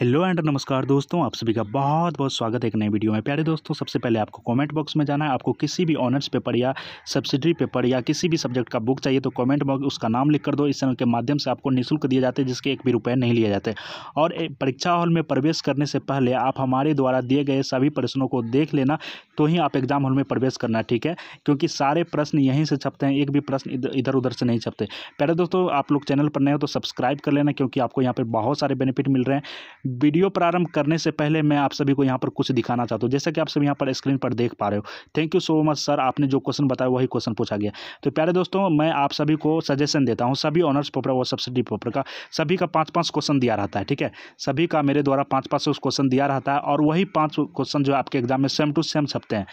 hello and नमस्कार दोस्तों आप सभी का बहुत बहुत स्वागत है एक नए वीडियो में प्यारे दोस्तों सबसे पहले आपको कमेंट बॉक्स में जाना है आपको किसी भी ऑनर्स पेपर या सब्सिडी पेपर या किसी भी सब्जेक्ट का बुक चाहिए तो कमेंट बॉक्स उसका नाम लिख कर दो इस चैनल के माध्यम से आपको निःशुल्क दिए जाते हैं जिसके एक भी रुपये नहीं लिए जाते और परीक्षा हॉल में प्रवेश करने से पहले आप हमारे द्वारा दिए गए सभी प्रश्नों को देख लेना तो ही आप एग्जाम हॉल में प्रवेश करना ठीक है क्योंकि सारे प्रश्न यहीं से छपते हैं एक भी प्रश्न इधर उधर से नहीं छपते प्यारे दोस्तों आप लोग चैनल पर नए हो तो सब्सक्राइब कर लेना क्योंकि आपको यहाँ पर बहुत सारे बेनिफिट मिल रहे हैं वीडियो प्रारंभ करने से पहले मैं आप सभी को यहाँ पर कुछ दिखाना चाहता हूँ जैसा कि आप सभी यहाँ पर स्क्रीन पर देख पा रहे हो thank you so much sir आपने जो क्वेश्चन बताया वही क्वेश्चन पूछा गया तो प्यारे दोस्तों मैं आप सभी को सजेशन देता हूँ सभी ऑनर्स पेपर और सब्सिडी पेपर का सभी का पाँच पाँच क्वेश्चन दिया रहता है ठीक है सभी का मेरे द्वारा पाँच पाँच क्वेश्चन दिया रहता है और वही पाँच क्वेश्चन जो आपके एग्जाम में सेम टू सेम छपते हैं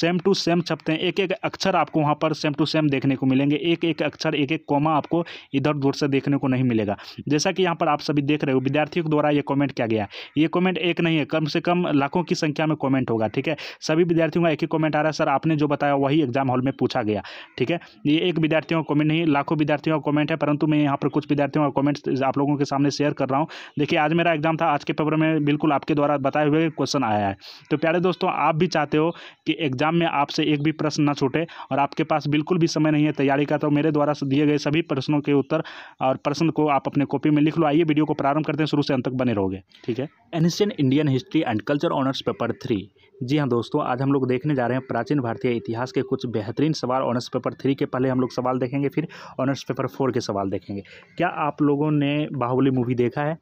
सेम टू सेम छपते हैं एक एक अक्षर आपको वहाँ पर सेम टू सेम देखने को मिलेंगे एक एक अक्षर एक एक कोमा आपको इधर उधर से देखने को नहीं मिलेगा जैसा कि यहाँ पर आप सभी देख रहे हो विद्यार्थियों के द्वारा ये कॉमेंट किया गया ये कमेंट एक नहीं है कम से कम लाखों की संख्या में कमेंट होगा ठीक है सभी विद्यार्थियों का एक ही कमेंट आ रहा है सर आपने जो बताया वही एग्जाम हॉल में पूछा गया ठीक है ये एक विद्यार्थियों का कमेंट नहीं लाखों विद्यार्थियों का कमेंट है परंतु मैं यहाँ पर कुछ विद्यार्थियों का कॉमेंट आप लोगों के सामने शेयर कर रहा हूँ देखिए आज मेरा एग्जाम था आज के पेपर में बिल्कुल आपके द्वारा बताए हुए क्वेश्चन आया है तो प्यारे दोस्तों आप भी चाहते हो कि एग्जाम में आपसे एक भी प्रश्न ना छूटे और आपके पास बिल्कुल भी समय नहीं है तैयारी का तो मेरे द्वारा दिए गए सभी प्रश्नों के उत्तर और प्रश्न को आप अपने कॉपी में लिख लो आइए वीडियो को प्रारंभ करते हैं शुरू से अंत तक बने रहोगे ठीक है ancient Indian history and culture honours paper three जी हाँ दोस्तों आज हम लोग देखने जा रहे हैं प्राचीन भारतीय इतिहास के कुछ बेहतरीन सवाल ऑनर्स पेपर थ्री के पहले हम लोग सवाल देखेंगे फिर ऑनर्स पेपर फोर के सवाल देखेंगे क्या आप लोगों ने बाहुबली मूवी देखा है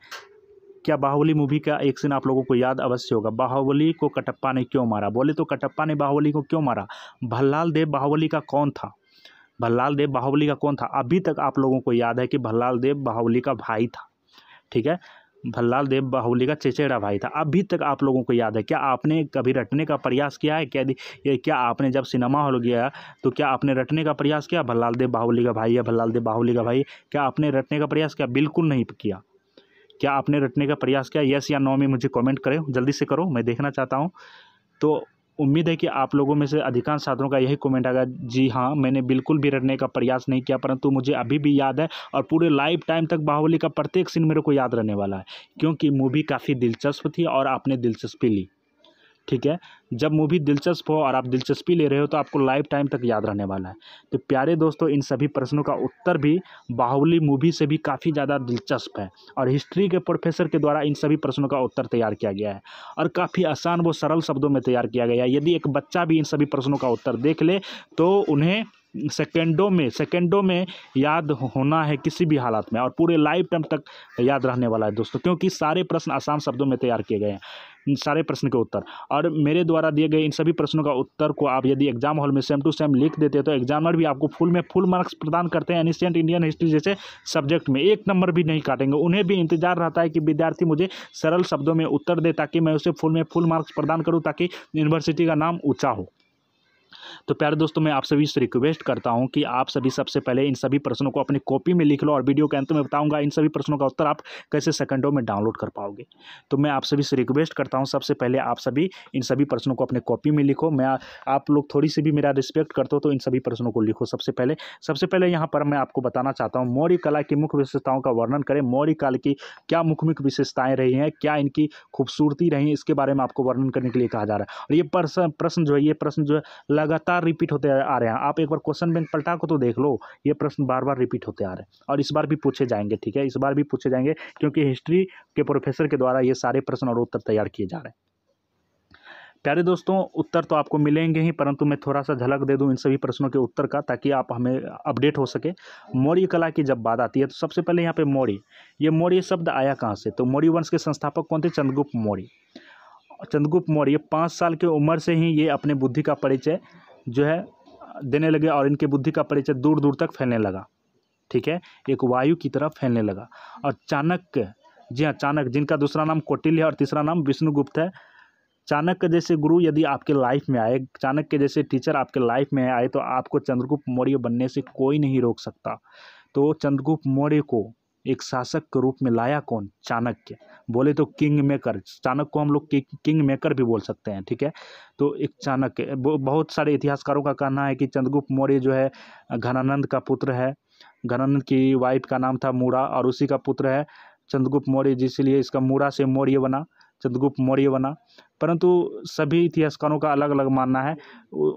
क्या बाहुबली मूवी का एक सीन आप लोगों को याद अवश्य होगा बाहुबली को कटप्पा ने क्यों मारा बोले तो कटप्पा ने बाहुबली को क्यों मारा भल्लाल देव बाहुबली का कौन था भल्लाल देव बाहुबली का कौन था अभी तक आप लोगों को याद है कि भल्लाल देव बाहुबली का भाई था ठीक है भल्लाल देव बाहुली का चचेरा भाई था अभी तक आप लोगों को याद है क्या आपने कभी रटने का प्रयास किया है क्या ये क्या आपने जब सिनेमा हॉल गया तो क्या आपने रटने का प्रयास किया भल्लाल देव बाहुली का भाई या भल्लाल देव बाहुली का भाई क्या आपने रटने का प्रयास किया बिल्कुल नहीं किया क्या आपने रटने का प्रयास किया यस या नो में मुझे कॉमेंट करें जल्दी से करो मैं देखना चाहता हूँ तो उम्मीद है कि आप लोगों में से अधिकांश छात्रों का यही कमेंट आएगा जी हाँ मैंने बिल्कुल भी रटने का प्रयास नहीं किया परंतु मुझे अभी भी याद है और पूरे लाइफ टाइम तक बाहुबली का प्रत्येक सीन मेरे को याद रहने वाला है क्योंकि मूवी काफ़ी दिलचस्प थी और आपने दिलचस्पी ली ठीक है जब मूवी दिलचस्प हो और आप दिलचस्पी ले रहे हो तो आपको लाइफ टाइम तक याद रहने वाला है तो प्यारे दोस्तों इन सभी प्रश्नों का उत्तर भी बाहुबली मूवी से भी काफ़ी ज़्यादा दिलचस्प है और हिस्ट्री के प्रोफेसर के द्वारा इन सभी प्रश्नों का उत्तर तैयार किया गया है और काफ़ी आसान वो सरल शब्दों में तैयार किया गया है यदि एक बच्चा भी इन सभी प्रश्नों का उत्तर देख ले तो उन्हें सेकेंडों में सेकेंडों में याद होना है किसी भी हालात में और पूरे लाइफ टाइम तक याद रहने वाला है दोस्तों क्योंकि सारे प्रश्न आसान शब्दों में तैयार किए गए हैं सारे प्रश्न के उत्तर और मेरे द्वारा दिए गए इन सभी प्रश्नों का उत्तर को आप यदि एग्जाम हॉल में सेम टू सेम लिख देते हैं तो एग्जामर भी आपको फुल में फुल मार्क्स प्रदान करते हैं एनिशियंट इंडियन हिस्ट्री जैसे सब्जेक्ट में एक नंबर भी नहीं काटेंगे उन्हें भी इंतजार रहता है कि विद्यार्थी मुझे सरल शब्दों में उत्तर दे ताकि मैं उसे फुल में फुल मार्क्स प्रदान करूँ ताकि यूनिवर्सिटी का नाम ऊँचा हो तो प्यारे दोस्तों मैं आप सभी से रिक्वेस्ट करता हूँ कि आप सभी सबसे पहले इन सभी प्रश्नों को अपनी कॉपी में लिख लो और वीडियो के अंत में बताऊँगा इन सभी प्रश्नों का उत्तर आप कैसे सेकंडों में डाउनलोड कर पाओगे तो मैं आप सभी से रिक्वेस्ट करता हूँ सबसे पहले आप सभी इन सभी प्रश्नों को अपने कॉपी में लिखो मैं आप लोग थोड़ी सी भी मेरा रिस्पेक्ट करते हो तो इन सभी प्रश्नों को लिखो सबसे पहले सबसे पहले यहाँ पर मैं आपको बताना चाहता हूँ मौर्य कला की मुख्य विशेषताओं का वर्णन करें मौर्य काल की क्या मुख्य मुख्य विशेषताएँ रही हैं क्या इनकी खूबसूरती रही इसके बारे में आपको वर्णन करने के लिए कहा जा रहा है और ये प्रश्न जो है ये प्रश्न जो है लगातार बार रिपीट होते आ रहे हैं आप एक बार क्वेश्चन बैंक पलटा को तो देख लो ये प्रश्न बार बार रिपीट होते आ रहे हैं और इस बार भी पूछे जाएंगे ठीक है इस बार भी पूछे जाएंगे क्योंकि हिस्ट्री के प्रोफेसर के द्वारा ये सारे प्रश्न और उत्तर तैयार किए जा रहे हैं प्यारे दोस्तों उत्तर तो आपको मिलेंगे ही परंतु मैं थोड़ा सा झलक दे दूं इन सभी प्रश्नों के उत्तर का ताकि आप हमें अपडेट हो सके मौर्य कला की जब बात आती है तो सबसे पहले यहाँ पे मौर्य ये मौर्य शब्द आया कहाँ से तो मौर्य वंश के संस्थापक कौन थे चंद्रगुप्त मौर्य चंद्रगुप्त मौर्य पाँच साल की उम्र से ही ये अपने बुद्धि का परिचय जो है देने लगे और इनके बुद्धि का परिचय दूर दूर तक फैलने लगा ठीक है एक वायु की तरह फैलने लगा और चाणक्य जी हाँ चाणक्य जिनका दूसरा नाम कोटिल्य है और तीसरा नाम विष्णुगुप्त है चाणक्य जैसे गुरु यदि आपके लाइफ में आए चाणक्य जैसे टीचर आपके लाइफ में आए तो आपको चंद्रगुप्त मौर्य बनने से कोई नहीं रोक सकता तो चंद्रगुप्त मौर्य को एक शासक के रूप में लाया कौन चाणक्य बोले तो किंग मेकर चाणक्य को हम लोग कि, किंग मेकर भी बोल सकते हैं ठीक है तो एक चाणक्य बहुत सारे इतिहासकारों का कहना है कि चंद्रगुप्त मौर्य जो है घनानंद का पुत्र है घनानंद की वाइफ का नाम था मूरा और उसी का पुत्र है चंद्रगुप्त मौर्य जिसलिए इसका मूरा से मौर्य बना चंद्रगुप्त मौर्य बना परंतु सभी इतिहासकारों का अलग अलग मानना है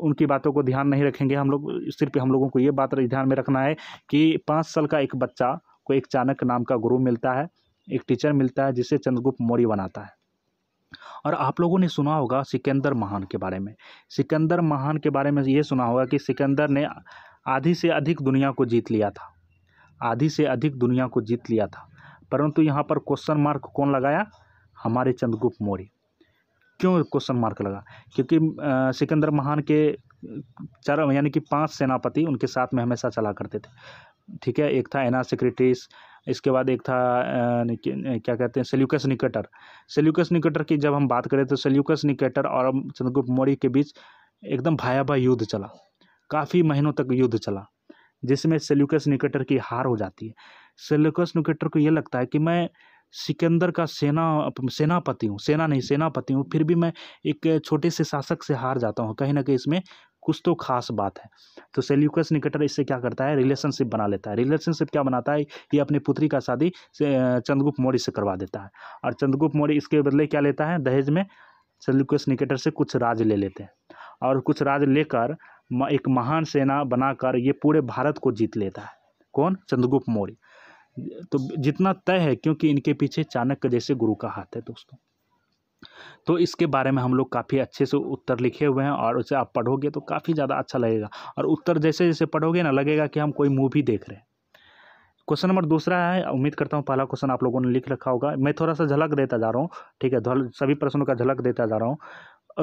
उनकी बातों को ध्यान नहीं रखेंगे हम लोग सिर्फ हम लोगों को ये बात ध्यान में रखना है कि पाँच साल का एक बच्चा को एक चाणक्य नाम का गुरु मिलता है एक टीचर मिलता है जिसे चंद्रगुप्त मौर्य बनाता है और आप लोगों ने सुना होगा सिकंदर महान के बारे में सिकंदर महान के बारे में ये सुना होगा कि सिकंदर ने आधी से अधिक दुनिया को जीत लिया था आधी से अधिक दुनिया को जीत लिया था परंतु यहाँ पर क्वेश्चन मार्क कौन लगाया हमारे चंद्रगुप्त मौर्य क्यों क्वेश्चन मार्क लगा क्योंकि सिकंदर महान के चार यानी कि पांच सेनापति उनके साथ में हमेशा चला करते थे ठीक है एक था एना सेक्रेटरीज इसके बाद एक था क्या कहते हैं सेल्यूकस निकटर सेल्यूकस निकटर की जब हम बात करें तो सेल्यूकस निकेटर और चंद्रगुप्त मौर्य के बीच एकदम भयावह युद्ध चला काफ़ी महीनों तक युद्ध चला जिसमें सेल्यूकस निकेटर की हार हो जाती है सेल्यूकस निकटर को यह लगता है कि मैं सिकंदर का सेना सेनापति हूँ सेना नहीं सेनापति हूँ फिर भी मैं एक छोटे से शासक से हार जाता हूँ कहीं ना कहीं इसमें कुछ तो खास बात है तो सेल्यूकस निकटर इससे क्या करता है रिलेशनशिप बना लेता है रिलेशनशिप क्या बनाता है ये अपनी पुत्री का शादी चंद्रगुप्त मौर्य से करवा देता है और चंद्रगुप्त मौर्य इसके बदले क्या लेता है दहेज में सेल्यूकस निकटर से कुछ राज ले लेते हैं और कुछ राज लेकर एक महान सेना बनाकर ये पूरे भारत को जीत लेता है कौन चंद्रगुप्त मौर्य तो जितना तय है क्योंकि इनके पीछे चाणक्य जैसे गुरु का हाथ है दोस्तों तो इसके बारे में हम लोग काफ़ी अच्छे से उत्तर लिखे हुए हैं और उसे आप पढ़ोगे तो काफ़ी ज़्यादा अच्छा लगेगा और उत्तर जैसे जैसे पढ़ोगे ना लगेगा कि हम कोई मूवी देख रहे हैं क्वेश्चन नंबर दूसरा है उम्मीद करता हूँ पहला क्वेश्चन आप लोगों ने लिख रखा होगा मैं थोड़ा सा झलक देता जा रहा हूँ ठीक है सभी प्रश्नों का झलक देता जा रहा हूँ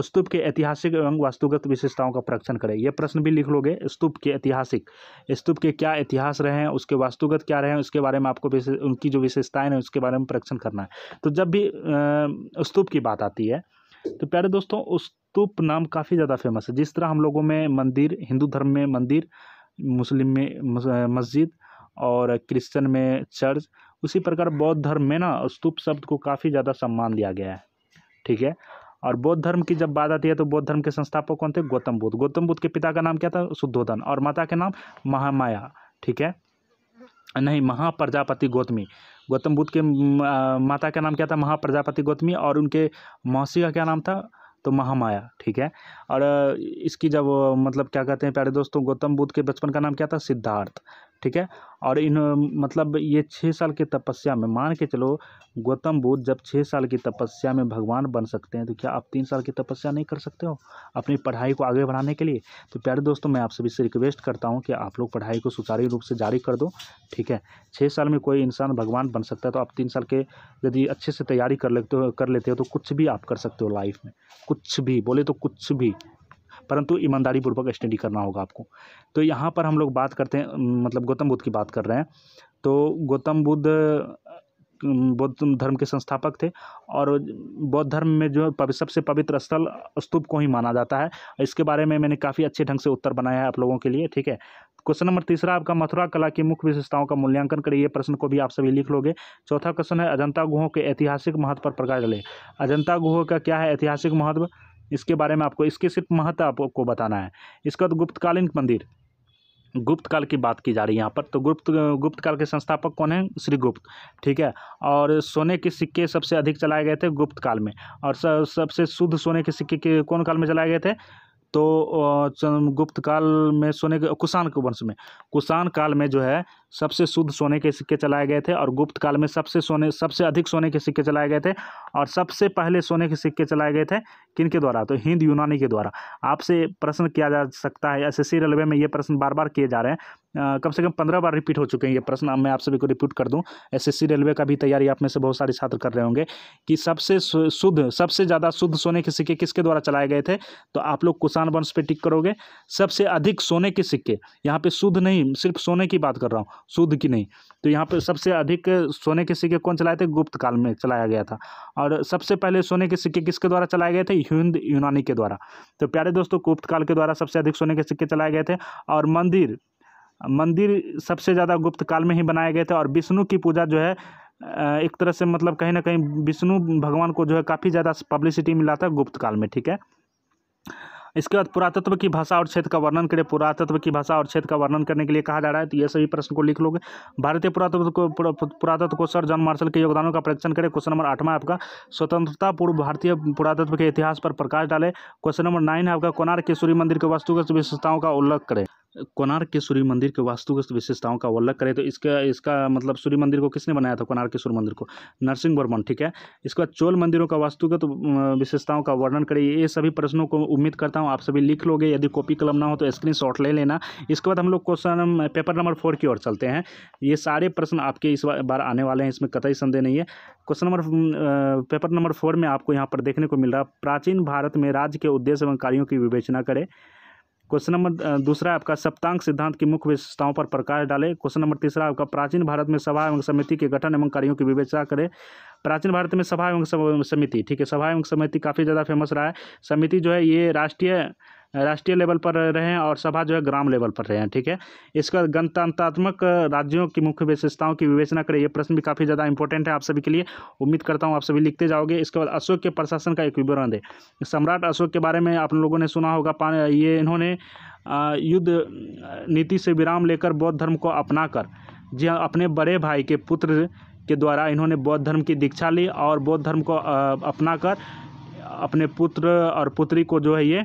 स्तूप के ऐतिहासिक एवं वास्तुगत विशेषताओं का परीक्षण करें यह प्रश्न भी लिख लोगे स्तूप के ऐतिहासिक स्तूप के क्या इतिहास रहे हैं उसके वास्तुगत क्या रहे हैं उसके बारे में आपको उनकी जो विशेषताएं हैं उसके बारे में परीक्षण करना है तो जब भी स्तूप की बात आती है तो प्यारे दोस्तों स्तूप नाम काफ़ी ज़्यादा फेमस है जिस तरह हम लोगों में मंदिर हिंदू धर्म में मंदिर मुस्लिम में मस्जिद और क्रिश्चन में चर्च उसी प्रकार बौद्ध धर्म में ना स्तूप शब्द को काफ़ी ज़्यादा सम्मान दिया गया है ठीक है और बौद्ध धर्म की जब बात आती है तो बौद्ध धर्म के संस्थापक कौन थे गौतम बुद्ध गौतम बुद्ध के पिता का नाम क्या था शुद्धोधन और माता के नाम महामाया ठीक है नहीं महाप्रजापति गौतमी गौतम बुद्ध के माता का नाम क्या था महाप्रजापति गौतमी और उनके मौसी का क्या नाम था तो महामाया ठीक है और इसकी जब मतलब क्या कहते हैं प्यारे दोस्तों गौतम बुद्ध के बचपन का नाम क्या था सिद्धार्थ ठीक है और इन मतलब ये छः साल की तपस्या में मान के चलो गौतम बुद्ध जब छः साल की तपस्या में भगवान बन सकते हैं तो क्या आप तीन साल की तपस्या नहीं कर सकते हो अपनी पढ़ाई को आगे बढ़ाने के लिए तो प्यारे दोस्तों मैं आप सभी से रिक्वेस्ट करता हूँ कि आप लोग पढ़ाई को सुचारू रूप से जारी कर दो ठीक है छः साल में कोई इंसान भगवान बन सकता है तो आप तीन साल के यदि अच्छे से तैयारी कर लेते हो कर लेते हो तो कुछ भी आप कर सकते हो लाइफ में कुछ भी बोले तो कुछ भी परंतु ईमानदारी पूर्वक स्टडी करना होगा आपको तो यहाँ पर हम लोग बात करते हैं मतलब गौतम बुद्ध की बात कर रहे हैं तो गौतम बुद्ध बौद्ध धर्म के संस्थापक थे और बौद्ध धर्म में जो सबसे पवित्र स्थल स्तूप को ही माना जाता है इसके बारे में मैंने काफ़ी अच्छे ढंग से उत्तर बनाया है आप लोगों के लिए ठीक है क्वेश्चन नंबर तीसरा आपका मथुरा कला की मुख्य विशेषताओं का मूल्यांकन करिए ये प्रश्न को भी आप सभी लिख लोगे चौथा क्वेश्चन है अजंता गुहों के ऐतिहासिक महत्व पर प्रकाश डाले अजंता गुहों का क्या है ऐतिहासिक महत्व इसके बारे में आपको इसके सिर्फ महत्व आपको बताना है इसके बाद तो गुप्तकालीन मंदिर गुप्त काल की बात की जा रही है यहाँ पर तो गुप्त गुप्त काल के संस्थापक कौन है श्री गुप्त ठीक है और सोने के सिक्के सबसे अधिक चलाए गए थे गुप्त काल में और सबसे शुद्ध सोने के सिक्के के कौन काल में चलाए गए थे तो गुप्त काल में सोने के कुषाण के वंश में कुषाण काल में जो है सबसे शुद्ध सोने के सिक्के चलाए गए थे और गुप्त काल में सबसे सोने सबसे अधिक सोने के सिक्के चलाए गए थे और सबसे पहले सोने के सिक्के चलाए गए थे किन के द्वारा तो हिंद यूनानी के द्वारा आपसे प्रश्न किया जा सकता है एस एस रेलवे में ये प्रश्न बार बार किए जा रहे हैं कम से कम पंद्रह बार रिपीट हो चुके हैं ये प्रश्न मैं आप सभी को रिपीट कर दूँ एसएससी रेलवे का भी तैयारी आप में से बहुत सारे छात्र कर रहे होंगे कि सबसे शुद्ध सबसे ज़्यादा शुद्ध सोने के सिक्के किसके द्वारा चलाए गए थे तो आप लोग कुसान वंश पे टिक करोगे सबसे अधिक सोने के सिक्के यहाँ पर शुद्ध नहीं सिर्फ सोने की बात कर रहा हूँ शुद्ध की नहीं तो यहाँ पर सबसे अधिक सोने के सिक्के कौन चलाए थे गुप्त काल में चलाया गया था और सबसे पहले सोने के सिक्के किसके द्वारा चलाए गए थे हिंद यूनानी के द्वारा तो प्यारे दोस्तों गुप्त काल के द्वारा सबसे अधिक सोने के सिक्के चलाए गए थे और मंदिर मंदिर सबसे ज़्यादा गुप्त काल में ही बनाए गए थे और विष्णु की पूजा जो है एक तरह से मतलब कहीं ना कहीं विष्णु भगवान को जो है काफ़ी ज़्यादा पब्लिसिटी मिला था गुप्त काल में ठीक है इसके बाद पुरातत्व की भाषा और क्षेत्र का वर्णन करें पुरातत्व की भाषा और क्षेत्र का वर्णन करने के लिए कहा जा रहा है तो ये सभी प्रश्न को लिख लोगे भारतीय पुरातत्व को पुरातत्व को सर जॉन मार्शल के योगदानों का परीक्षण करें क्वेश्चन नंबर आठवां आपका स्वतंत्रता पूर्व भारतीय पुरातत्व के इतिहास पर प्रकाश डाले क्वेश्चन नंबर नाइन आपका कोनार के सूर्य मंदिर के वस्तुगत विशेषताओं का उल्लेख करें कोणार्क के सूर्य मंदिर के वास्तुगत विशेषताओं का उल्लेख करें तो इसका इसका मतलब सूर्य मंदिर को किसने बनाया था कोणार्क के सूर्य मंदिर को नरसिंह वर्मन ठीक है इसके बाद चोल मंदिरों का वास्तुगत विशेषताओं का वर्णन करें ये सभी प्रश्नों को उम्मीद करता हूँ आप सभी लिख लोगे यदि कॉपी कलम ना हो तो स्क्रीन शॉट ले लेना इसके बाद हम लोग क्वेश्चन पेपर नंबर फोर की ओर चलते हैं ये सारे प्रश्न आपके इस बार आने वाले हैं इसमें कतई संदेह नहीं है question number paper number four में आपको यहाँ पर देखने को मिल रहा प्राचीन भारत में राज्य के उद्देश्य एवं कार्यों की विवेचना करें क्वेश्चन नंबर दूसरा आपका सप्तांग सिद्धांत की मुख्य विशेषताओं पर प्रकाश डालें क्वेश्चन नंबर तीसरा आपका प्राचीन भारत में सभा एवं समिति के गठन एवं कार्यों की विवेचना करें प्राचीन भारत में सभा एवं समिति ठीक है सभा एवं समिति काफ़ी ज़्यादा फेमस रहा है समिति जो है ये राष्ट्रीय राष्ट्रीय लेवल पर रहें और सभा जो है ग्राम लेवल पर रहे हैं ठीक है इसका गणतंत्रात्मक राज्यों की मुख्य विशेषताओं की विवेचना करें यह प्रश्न भी काफ़ी ज़्यादा इंपॉर्टेंट है आप सभी के लिए उम्मीद करता हूँ आप सभी लिखते जाओगे इसके बाद अशोक के प्रशासन का एक विवरण दें सम्राट अशोक के बारे में आप लोगों ने सुना होगा ये इन्होंने युद्ध नीति से विराम लेकर बौद्ध धर्म को कर जी हाँ, अपने बड़े भाई के पुत्र के द्वारा इन्होंने बौद्ध धर्म की दीक्षा ली और बौद्ध धर्म को अपनाकर अपने पुत्र और पुत्री को जो है ये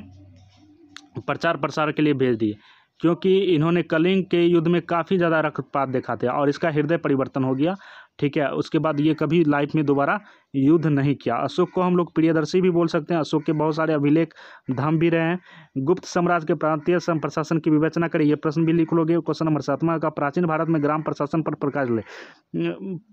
प्रचार प्रसार के लिए भेज दिए क्योंकि इन्होंने कलिंग के युद्ध में काफ़ी ज़्यादा रक्तपात देखा था और इसका हृदय परिवर्तन हो गया ठीक है उसके बाद ये कभी लाइफ में दोबारा युद्ध नहीं किया अशोक को हम लोग प्रियदर्शी भी बोल सकते हैं अशोक के बहुत सारे अभिलेख धाम भी रहे हैं गुप्त साम्राज्य के प्रांतीय प्रशासन की विवेचना करें ये प्रश्न भी लिख लोगे क्वेश्चन नंबर सातवा का प्राचीन भारत में ग्राम प्रशासन पर प्रकाश ले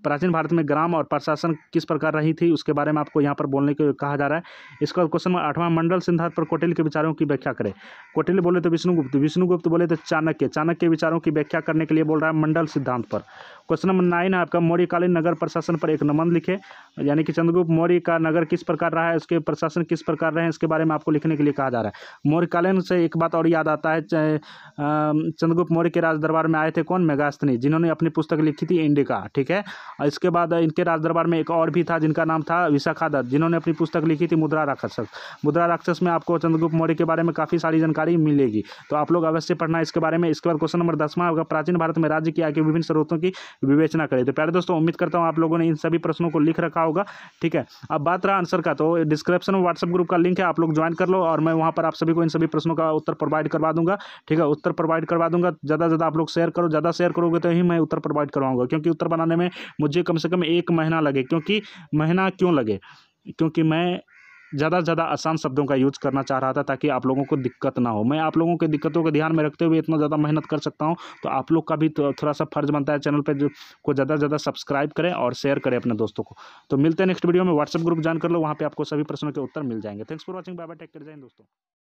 प्राचीन भारत में ग्राम और प्रशासन किस प्रकार रही थी उसके बारे में आपको यहाँ पर बोलने को कहा जा रहा है इसका क्वेश्चन नंबर आठवां मंडल सिद्धांत पर कोटिल के विचारों की व्याख्या करें कोटिल बोले तो विष्णुगुप्त विष्णुगुप्त बोले तो चाणक्य चाणक्य विचारों की व्याख्या करने के लिए बोल रहा है मंडल सिद्धांत पर क्वेश्चन नंबर नाइन है आपका मौर्यकालीन नगर प्रशासन पर एक नमन लिखे यानी कि चंद्रगुप्त मौर्य का नगर किस प्रकार रहा है उसके प्रशासन किस प्रकार रहे हैं इसके बारे में आपको लिखने के लिए कहा जा रहा है मौर्यकालीन से एक बात और याद आता है चंद्रगुप्त मौर्य के राजदरबार में आए थे कौन मेगास्तनी जिन्होंने अपनी पुस्तक लिखी थी इंडिका ठीक है इसके बाद इनके राजदरबार में एक और भी था जिनका नाम था विशाखा दत्त जिन्होंने अपनी पुस्तक लिखी थी मुद्रा राक्षस मुद्रा राक्षस में आपको चंद्रगुप्त मौर्य के बारे में काफ़ी सारी जानकारी मिलेगी तो आप लोग अवश्य पढ़ना इसके बारे में इसके बाद क्वेश्चन नंबर दसवा होगा प्राचीन भारत में राज्य की आगे विभिन्न स्रोतों की विवेचना करें तो प्यारे दोस्तों उम्मीद करता हूँ आप लोगों ने इन सभी प्रश्नों को लिख रखा होगा ठीक है अब बात रहा आंसर का तो डिस्क्रिप्शन में व्हाट्सअप ग्रुप का लिंक है आप लोग ज्वाइन कर लो और मैं वहाँ पर आप सभी को इन सभी प्रश्नों का उत्तर प्रोवाइड करवा दूंगा ठीक है उत्तर प्रोवाइड करवा दूंगा ज़्यादा ज़्यादा आप लोग शेयर करो ज़्यादा शेयर करोगे तो ही मैं उत्तर प्रोवाइड करवाऊंगा क्योंकि उत्तर बनाने में मुझे कम से कम एक महीना लगे क्योंकि महीना क्यों लगे क्योंकि मैं ज़्यादा से ज़्यादा आसान शब्दों का यूज़ करना चाह रहा था ताकि आप लोगों को दिक्कत ना हो मैं आप लोगों के दिक्कतों को ध्यान में रखते हुए इतना ज़्यादा मेहनत कर सकता हूँ तो आप लोग का भी तो थोड़ा सा फर्ज बनता है चैनल पर को ज़्यादा से ज़्यादा सब्सक्राइब करें और शेयर करें अपने दोस्तों को तो मिलते हैं नेक्स्ट वीडियो में व्हाट्सअप ग्रुप ज्वाइन कर लो वहाँ पर आपको सभी प्रश्नों के उत्तर मिल जाएंगे thanks for watching bye bye take care जाएंगे दोस्तों